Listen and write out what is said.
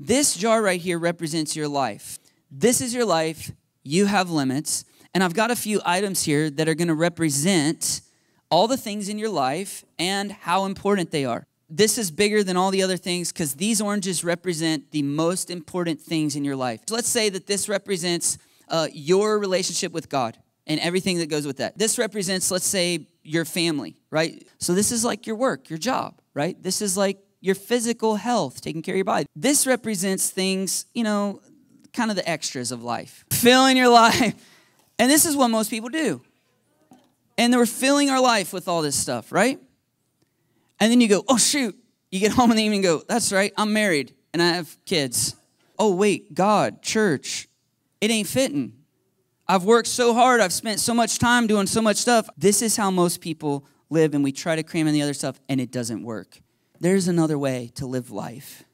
This jar right here represents your life. This is your life. You have limits. And I've got a few items here that are going to represent all the things in your life and how important they are. This is bigger than all the other things because these oranges represent the most important things in your life. So let's say that this represents uh, your relationship with God and everything that goes with that. This represents, let's say, your family, right? So this is like your work, your job, right? This is like your physical health, taking care of your body. This represents things, you know, kind of the extras of life, filling your life. And this is what most people do. And we're filling our life with all this stuff, right? And then you go, oh, shoot. You get home in the evening go, that's right, I'm married and I have kids. Oh, wait, God, church, it ain't fitting. I've worked so hard, I've spent so much time doing so much stuff. This is how most people live, and we try to cram in the other stuff, and it doesn't work there's another way to live life.